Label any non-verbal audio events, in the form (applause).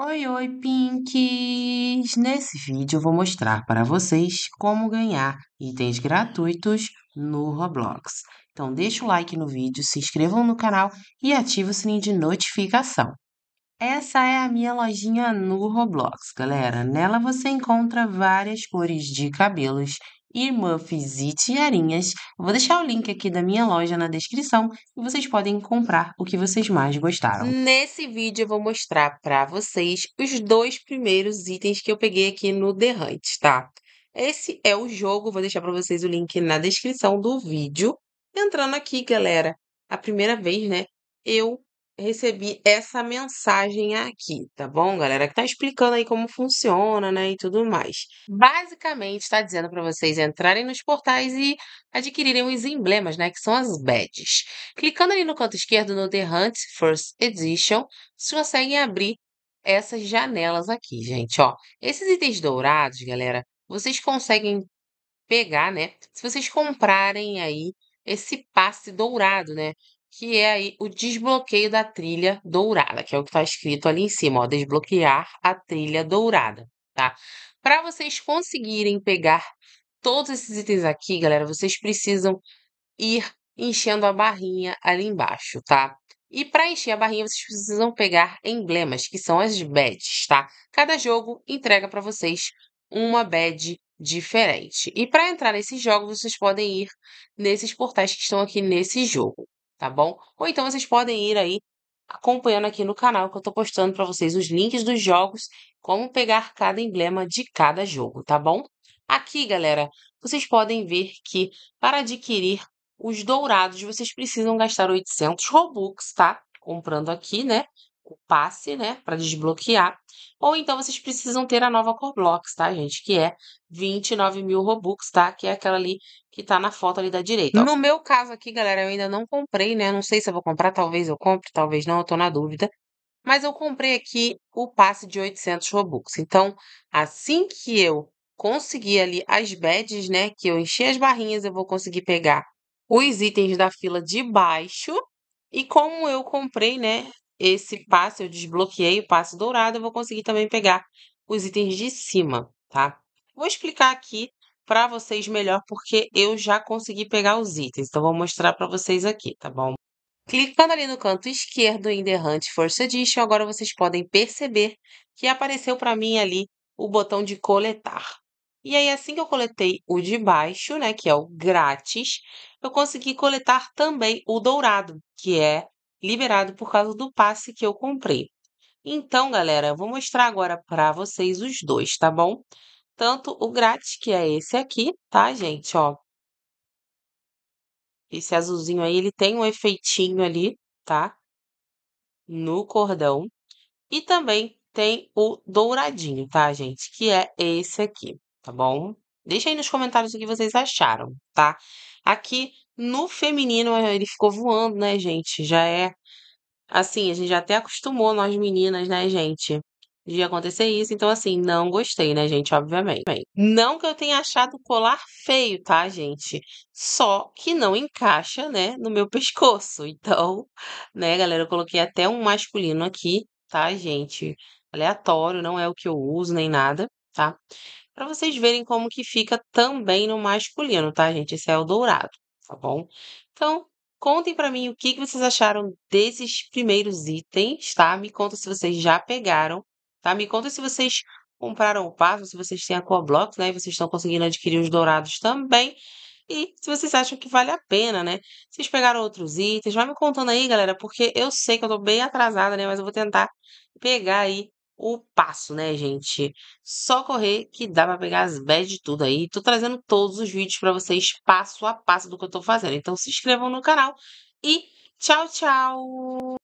Oi, oi, Pinks! Nesse vídeo eu vou mostrar para vocês como ganhar itens gratuitos no Roblox. Então deixa o like no vídeo, se inscrevam no canal e ative o sininho de notificação. Essa é a minha lojinha no Roblox, galera. Nela você encontra várias cores de cabelos e muffins e tiarinhas. vou deixar o link aqui da minha loja na descrição e vocês podem comprar o que vocês mais gostaram. Nesse vídeo eu vou mostrar para vocês os dois primeiros itens que eu peguei aqui no The Hunt, tá? Esse é o jogo, vou deixar para vocês o link na descrição do vídeo. Entrando aqui, galera, a primeira vez, né, eu recebi essa mensagem aqui, tá bom, galera? Que tá explicando aí como funciona, né, e tudo mais. Basicamente, está dizendo para vocês entrarem nos portais e adquirirem os emblemas, né, que são as badges. Clicando ali no canto esquerdo no The Hunt First Edition, vocês conseguem abrir essas janelas aqui, gente, ó. Esses itens dourados, galera, vocês conseguem pegar, né, se vocês comprarem aí esse passe dourado, né? que é aí o desbloqueio da trilha dourada, que é o que está escrito ali em cima, ó, desbloquear a trilha dourada, tá? Para vocês conseguirem pegar todos esses itens aqui, galera, vocês precisam ir enchendo a barrinha ali embaixo, tá? E para encher a barrinha, vocês precisam pegar emblemas, que são as badges, tá? Cada jogo entrega para vocês uma badge diferente. E para entrar nesses jogos, vocês podem ir nesses portais que estão aqui nesse jogo tá bom? Ou então vocês podem ir aí acompanhando aqui no canal que eu estou postando para vocês os links dos jogos, como pegar cada emblema de cada jogo, tá bom? Aqui, galera, vocês podem ver que para adquirir os dourados, vocês precisam gastar 800 Robux, tá? Comprando aqui, né? o passe, né, para desbloquear. Ou então vocês precisam ter a nova Corblox, tá, gente? Que é 29 mil Robux, tá? Que é aquela ali que tá na foto ali da direita. No meu caso aqui, galera, eu ainda não comprei, né? Não sei se eu vou comprar, talvez eu compre, talvez não, eu tô na dúvida. Mas eu comprei aqui o passe de 800 Robux. Então, assim que eu conseguir ali as badges, né, que eu enchi as barrinhas, eu vou conseguir pegar os itens da fila de baixo. E como eu comprei, né, esse passe, eu desbloqueei o passe dourado, eu vou conseguir também pegar os itens de cima, tá? Vou explicar aqui para vocês melhor, porque eu já consegui pegar os itens. Então, vou mostrar para vocês aqui, tá bom? Clicando ali no canto esquerdo em The Hunt Force Edition, agora vocês podem perceber que apareceu para mim ali o botão de coletar. E aí, assim que eu coletei o de baixo, né, que é o grátis, eu consegui coletar também o dourado, que é liberado por causa do passe que eu comprei. Então, galera, eu vou mostrar agora para vocês os dois, tá bom? Tanto o grátis, que é esse aqui, tá, gente? Ó, esse azulzinho aí, ele tem um efeitinho ali, tá? No cordão. E também tem o douradinho, tá, gente? Que é esse aqui, tá bom? Deixa aí nos comentários o que vocês acharam, tá? Aqui no feminino, ele ficou voando, né, gente? Já é. Assim, a gente já até acostumou, nós meninas, né, gente? De acontecer isso. Então, assim, não gostei, né, gente? Obviamente. Não que eu tenha achado o colar feio, tá, gente? Só que não encaixa, né, no meu (laughs) pescoço. Então, né, galera, eu coloquei até um masculino aqui, tá, gente? Aleatório, não é o que eu uso nem nada, tá? Pra vocês verem como que fica também no masculino, tá, gente? Esse é o dourado tá bom? Então, contem para mim o que, que vocês acharam desses primeiros itens, tá? Me conta se vocês já pegaram, tá? Me conta se vocês compraram o passo, se vocês têm a Coblox, né? E vocês estão conseguindo adquirir os dourados também. E se vocês acham que vale a pena, né? Vocês pegaram outros itens, vai me contando aí, galera, porque eu sei que eu tô bem atrasada, né? Mas eu vou tentar pegar aí o passo, né, gente? Só correr que dá para pegar as bads de tudo aí. Tô trazendo todos os vídeos para vocês passo a passo do que eu tô fazendo. Então se inscrevam no canal e tchau, tchau.